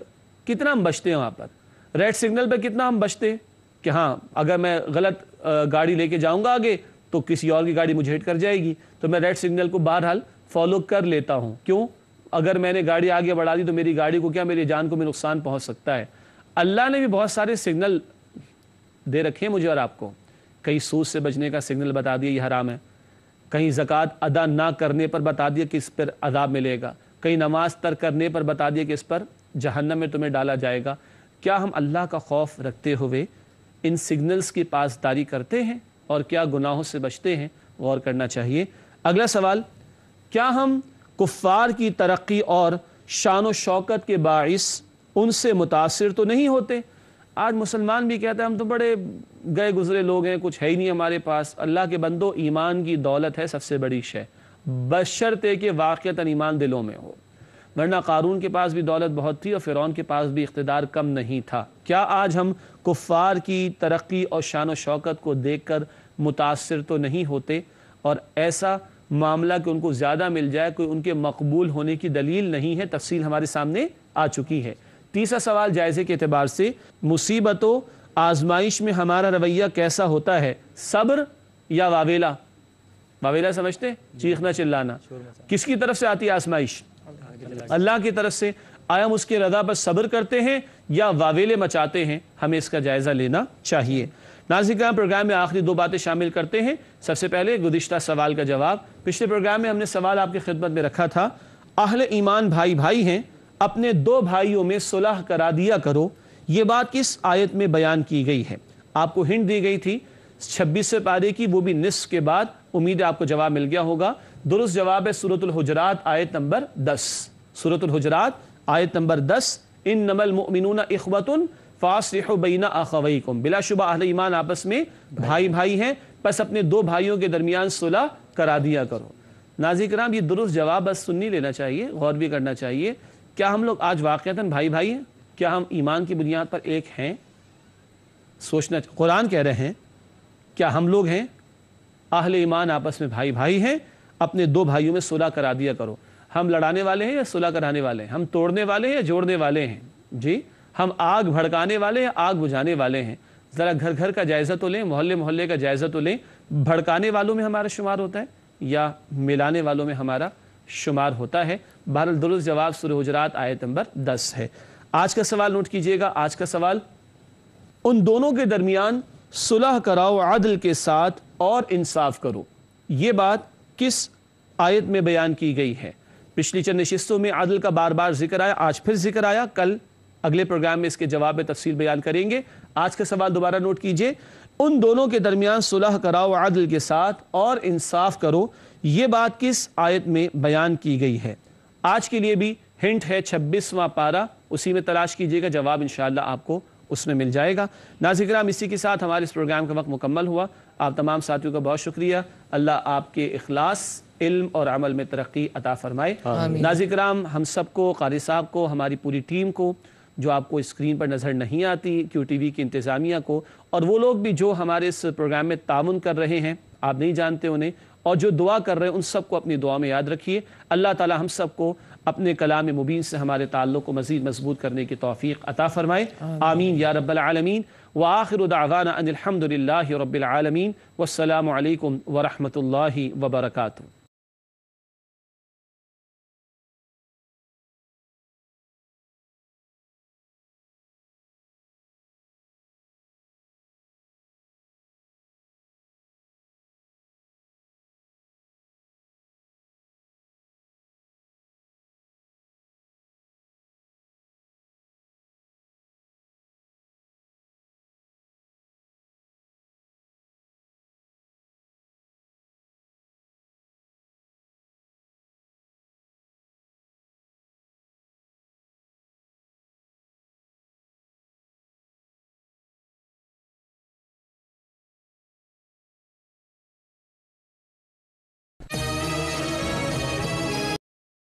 کتنا ہم بچتے ہیں وہاں پر ریڈ سگنل پہ کتنا ہم بچتے ہیں کہ ہاں اگر میں غلط گاڑی لے کے جاؤں گا آگے تو کسی اور کی گاڑی مجھے ہٹ کر جائے گی تو میں ریڈ سگنل کو بہرحال فالو کر لیتا ہوں کیوں اگر میں نے گاڑی آگے بڑھا دی تو میری گاڑی کو کیا میری جان کو نقصان پہنچ سکتا ہے اللہ نے بھی بہت سارے سگنل دے رکھے مجھے اور آپ کو کہیں سوز سے بچنے کا سگنل بتا دیا یہ حرام ہے کہیں زکوٰۃ ادا نہ کرنے پر بتا دیا کہ اس پر عذاب ملے گا کہیں نماز تر کرنے پر بتا دیا کہ اس پر جہنم میں تمہیں ڈالا جائے گا کیا ہم اللہ کا خوف رکھتے ہوئے ان سگنلز کی پاسداری کرتے ہیں اور کیا گناہوں سے بچتے ہیں غور کرنا چاہیے اگلا سوال کیا ہم کفار کی ترقی اور شان و شوکت کے باعث ان سے متاثر تو نہیں ہوتے آج مسلمان بھی کہتے ہیں ہم تو بڑے گئے گزرے لوگ ہیں کچھ ہے ہی نہیں ہمارے پاس اللہ کے بندو ایمان کی دولت ہے سب سے بڑی شے بشرتے کے واقعتاً ایمان دلوں میں ہو ورنہ قارون کے پاس بھی دولت بہت تھی اور فرعون کے پاس بھی اقتدار کم نہیں تھا کیا آج ہم کفار کی ترقی اور شان و شوکت کو دیکھ کر متاثر تو نہیں ہوتے اور ایسا معاملہ کہ ان کو زیادہ مل جائے کوئی ان کے مقبول ہونے کی دلیل نہیں ہے تفصیل ہمارے سامنے آ چکی ہے تیسرا سوال جائزے کے اعتبار سے مصیبتوں آزمائش میں ہمارا رویہ کیسا ہوتا ہے صبر یا واویلا واویلا سمجھتے ہیں چیخنا چلانا کس کی طرف سے آتی آزمائش اللہ کی طرف سے آیا ہم اس کے رضا پر صبر کرتے ہیں یا واویلے مچاتے ہیں ہمیں اس کا جائزہ لینا چاہیے ناظرین کا پروگرام میں آخری دو باتیں شامل کرتے ہیں سب سے پہلے گدشتہ سوال کا جواب پچھلے پروگرام میں ہم نے سوال آپ کی خدمت میں رکھا تھا اہل ایمان بھائی بھائی ہیں اپنے دو بھائیوں میں صلح کرا دیا کرو یہ بات کس آیت میں بیان کی گئی ہے آپ کو ہنٹ دی گئی تھی چھبیس سے پارے کی وہ بھی نصف کے بعد امید ہے آپ کو جواب مل گیا ہوگا درست جواب ہے سورت الحجرات آیت نمبر دس سورت الحجرات آیت نمبر دس ان نمل اخویکم بلا شبہ اہل ایمان آپس میں بھائی بھائی ہیں بس اپنے دو بھائیوں کے درمیان صلح کرا دیا کرو نازی کرام یہ درست جواب بس سننی لینا چاہیے غور بھی کرنا چاہیے کیا ہم لوگ آج واقعات بھائی بھائی ہیں کیا ہم ایمان کی بنیاد پر ایک ہیں سوچنا قرآن کہہ رہے ہیں کیا ہم لوگ ہیں اہل ایمان آپس میں بھائی بھائی ہیں اپنے دو بھائیوں میں صلح کرا دیا کرو ہم لڑانے والے ہیں یا صلح کرانے والے ہیں ہم توڑنے والے ہیں یا جوڑنے والے ہیں جی ہم آگ بھڑکانے والے ہیں آگ بجھانے والے ہیں ذرا گھر گھر کا جائزہ تو لیں محلے محلے کا جائزہ تو لیں بھڑکانے والوں میں ہمارا شمار ہوتا ہے یا ملانے والوں میں ہمارا شمار ہوتا ہے بحر ال جواب سورہ حجرات آیت نمبر دس ہے آج کا سوال نوٹ کیجئے گا آج کا سوال ان دونوں کے درمیان صلح کراؤ عدل کے ساتھ اور انصاف کرو یہ بات کس آیت میں بیان کی گئی ہے پچھلی چند نشستوں میں عادل کا بار بار ذکر آیا آج پھر ذکر آیا کل اگلے پروگرام میں اس کے جواب میں تفصیل بیان کریں گے آج کا سوال دوبارہ نوٹ کیجئے ان دونوں کے درمیان صلح کراؤ عادل کے ساتھ اور انصاف کرو یہ بات کس آیت میں بیان کی گئی ہے آج کے لیے بھی ہنٹ ہے چھبیسواں پارہ اسی میں تلاش کیجئے گا جواب انشاءاللہ آپ کو اس میں مل جائے گا ناظر کرام اسی کے ساتھ ہمارے اس پروگرام کا وقت مکمل ہوا آپ تمام ساتھیوں کا بہت شکریہ اللہ آپ کے اخلاص علم اور عمل میں ترقی عطا فرمائے ناظر کرام ہم سب کو قاری صاحب کو ہماری پوری ٹیم کو جو آپ کو اسکرین پر نظر نہیں آتی کیو ٹی وی کی انتظامیہ کو اور وہ لوگ بھی جو ہمارے اس پروگرام میں تعاون کر رہے ہیں آپ نہیں جانتے انہیں اور جو دعا کر رہے ہیں ان سب کو اپنی دعا میں یاد رکھیے اللہ تعالی ہم سب کو اپنے کلام مبین سے ہمارے تعلق کو مزید مضبوط کرنے کی توفیق عطا فرمائے آمین یا رب العالمین وآخر دعوانا ان الحمد للہ رب العالمین والسلام علیکم ورحمۃ اللہ وبرکاتہ